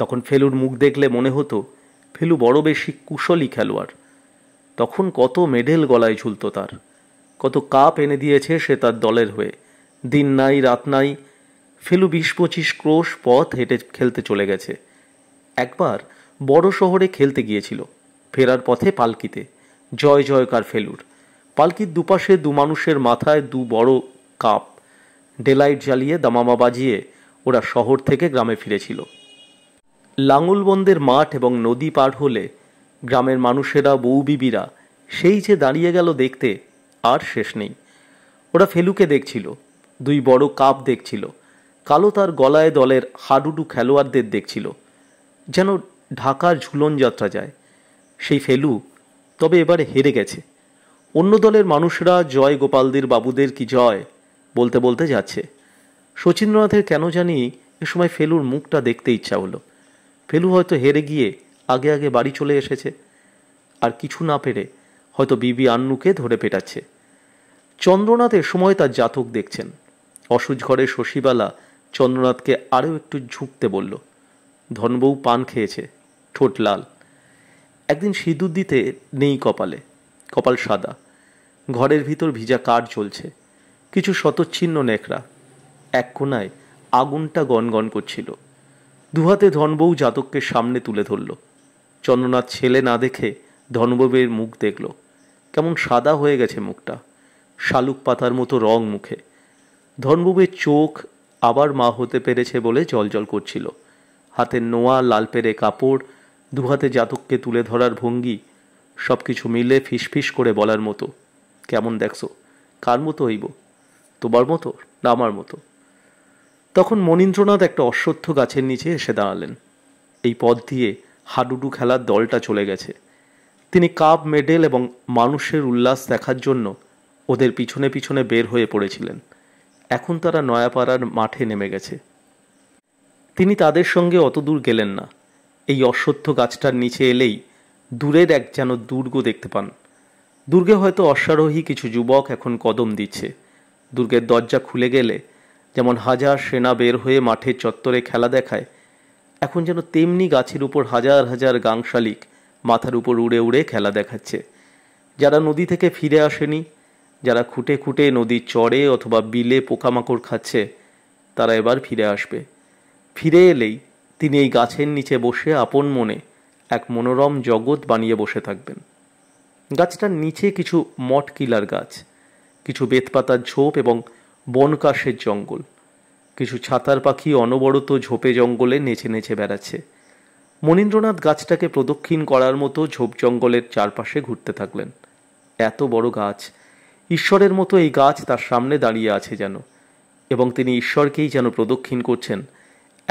তখন ফেলুর মুখ দেখলে মনে হতো ফেলু বড় বেশি কুশলী খেলোয়াড় তখন কত মেডেল গলায় ঝুলত তার কত কাপ এনে দিয়েছে সে তার দলের হয়ে দিন নাই রাত নাই ফেলু বিশ পঁচিশ ক্রোশ পথ হেঁটে খেলতে চলে গেছে একবার বড় শহরে খেলতে গিয়েছিল ফেরার পথে পালকিতে জয় জয়কার ফেলুর পালকির দুপাশে দু মানুষের মাথায় দু বড় কাপ ডেলাইট জ্বালিয়ে দামামা বাজিয়ে ওরা শহর থেকে গ্রামে ফিরেছিল লাঙলবন্দের মাঠ এবং নদী পার হলে গ্রামের মানুষেরা বউবিবিরা সেই যে দাঁড়িয়ে গেল দেখতে আর শেষ নেই ওরা ফেলুকে দেখছিল দুই বড় কাপ দেখছিল কালো তার গলায় দলের হাডুডু খেলোয়াড়দের দেখছিল যেন ঢাকার ঝুলন যাত্রা যায় সেই ফেলু তবে এবারে হেরে গেছে অন্য দলের মানুষরা জয় গোপালদের বাবুদের কি জয় বলতে বলতে যাচ্ছে শচীন্দ্রনাথের কেন জানি এ সময় ফেলুর মুখটা দেখতে ইচ্ছা হলো ফেলু হয়তো হেরে গিয়ে আগে আগে বাড়ি চলে এসেছে আর কিছু না পেরে হয়তো বিবি আন্নুকে ধরে পেটাচ্ছে চন্দ্রনাথ এ সময় তার জাতক দেখছেন অসুচ ঘরে শশীবালা চন্দ্রনাথকে আরও একটু ঝুঁকতে বলল ধনবউ পান খেয়েছে ঠোঁট লাল একদিন সিঁদুর দিতে নেই কপালে কপাল সাদা ঘরের ভিতর ভিজা কাঠ চলছে কিছু শতচ্ছিন্ন নেকড়া এক কোনায় আগুনটা গনগন করছিল দুহাতে ধনবউ জাতককে সামনে তুলে ধরল চন্দ্রনাথ ছেলে না দেখে ধনবের মুখ দেখল কেমন সাদা হয়ে গেছে মুখটা শালুক পাতার মতো রং মুখে ধর্মবুবের চোখ আবার মা হতে পেরেছে বলে জলজল করছিল হাতের নোয়া লাল পেরে কাপড় দুহাতে জাতককে তুলে ধরার ভঙ্গি সব কিছু মিলে ফিসফিস করে বলার মতো কেমন দেখছো কার মতো হইব তোমার মতো না আমার মতো তখন মনীন্দ্রনাথ একটা অশ্বত্থ গাছের নিচে এসে দাঁড়ালেন এই পথ দিয়ে হাডুডু খেলার দলটা চলে গেছে তিনি কাপ মেডেল এবং মানুষের উল্লাস দেখার জন্য ওদের পিছনে পিছনে বের হয়ে পড়েছিলেন এখন তারা নয়াপাড়ার মাঠে নেমে গেছে তিনি তাদের সঙ্গে অত দূর গেলেন না এই অশ্বত্থ গাছটার নিচে এলেই দূরের এক যেন দুর্গ দেখতে পান দুর্গে হয়তো অশ্বারোহী কিছু যুবক এখন কদম দিচ্ছে দুর্গের দরজা খুলে গেলে যেমন হাজার সেনা বের হয়ে মাঠের চত্বরে খেলা দেখায় এখন যেন তেমনি গাছের উপর হাজার হাজার গাংশালিক মাথার উপর উড়ে উড়ে খেলা দেখাচ্ছে যারা নদী থেকে ফিরে আসেনি যারা খুঁটে খুঁটে নদীর চড়ে অথবা বিলে পোকামাকড় খাচ্ছে তারা এবার ফিরে আসবে ফিরে এলেই তিনি এই গাছের নিচে বসে আপন মনে এক মনোরম জগৎ বানিয়ে বসে থাকবেন গাছটার নিচে কিছু মটকিলার গাছ কিছু বেতপাতার ঝোপ এবং বনকাশের জঙ্গল কিছু ছাতার পাখি অনবরত ঝোপে জঙ্গলে নেচে নেচে বেড়াচ্ছে মনীন্দ্রনাথ গাছটাকে প্রদক্ষিণ করার মতো ঝোপ জঙ্গলের চারপাশে ঘুরতে থাকলেন এত বড় গাছ ঈশ্বরের মতো এই গাছ তার সামনে দাঁড়িয়ে আছে যেন এবং তিনি ঈশ্বরকেই যেন প্রদক্ষিণ করছেন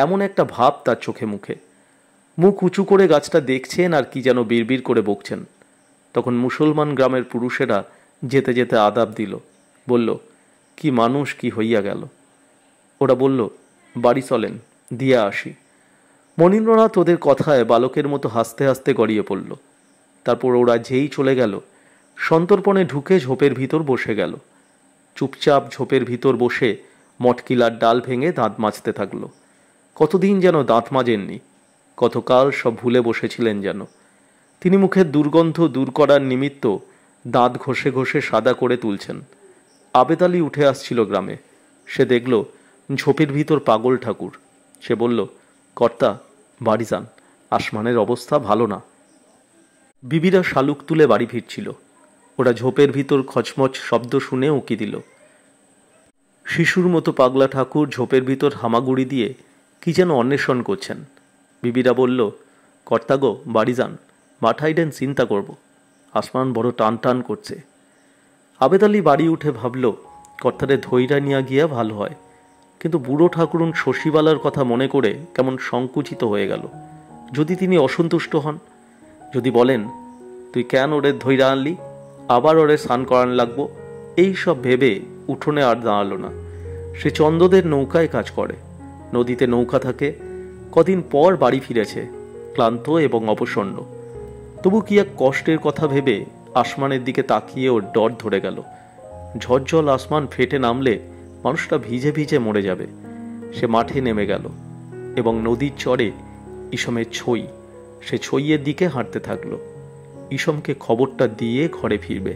এমন একটা ভাব তার চোখে মুখে মুখ উঁচু করে গাছটা দেখছেন আর কি যেন বিড়বিড় করে বকছেন তখন মুসলমান গ্রামের পুরুষেরা যেতে যেতে আদাব দিল বলল কি মানুষ কি হইয়া গেল ওরা বলল বাড়ি চলেন দিয়া আসি মনীন্দ্রনাথ ওদের কথায় বালকের মতো হাসতে হাসতে গড়িয়ে পড়ল তারপর ওরা যেই চলে গেল সন্তর্পণে ঢুকে ঝোপের ভিতর বসে গেল চুপচাপ ঝোপের ভিতর বসে মটকিলার ডাল ভেঙে দাঁত মাজতে থাকলো কতদিন যেন দাঁত মাজেননি কতকাল সব ভুলে বসেছিলেন যেন তিনি মুখের দুর্গন্ধ দূর করার নিমিত্ত দাঁত ঘষে ঘষে সাদা করে তুলছেন আবেতালি উঠে আসছিল গ্রামে সে দেখল ঝোপের ভিতর পাগল ঠাকুর সে বলল কর্তা বাড়ি যান আসমানের অবস্থা ভালো না বিবিরা শালুক তুলে বাড়ি ফিরছিল ওরা ঝোপের ভিতর খচমচ শব্দ শুনে উঁকি দিল শিশুর মতো পাগলা ঠাকুর ঝোপের ভিতর হামাগুড়ি দিয়ে কি যেন অন্বেষণ করছেন বিবিরা বলল কর্তাগ বাড়ি যান মাঠাইডেন চিন্তা করব আসমান বড় টান টান করছে আবেদ আলী বাড়ি উঠে ভাবল কর্তারে ধৈরা নিয়ে গিয়া ভালো হয় কিন্তু বুড়ো ঠাকুরুন শশীবালার কথা মনে করে কেমন সংকুচিত হয়ে গেল যদি তিনি অসন্তুষ্ট হন যদি বলেন তুই কেন ওরে ধৈরা আনলি আবার ওরে স্নান করান লাগবো এই সব ভেবে উঠোনে আর দাঁড়ালো না সে চন্দদের নৌকায় কাজ করে নদীতে নৌকা থাকে কদিন পর বাড়ি ফিরেছে ক্লান্ত এবং অপসন্ন তবু কি এক কষ্টের কথা ভেবে আসমানের দিকে তাকিয়ে ওর ডর ধরে গেল ঝরঝল আসমান ফেটে নামলে মানুষটা ভিজে ভিজে মরে যাবে সে মাঠে নেমে গেল এবং নদীর চরে ইসমের ছই সে ছইয়ের দিকে হাঁটতে থাকলো ইসমকে খবরটা দিয়ে ঘরে ফিরবে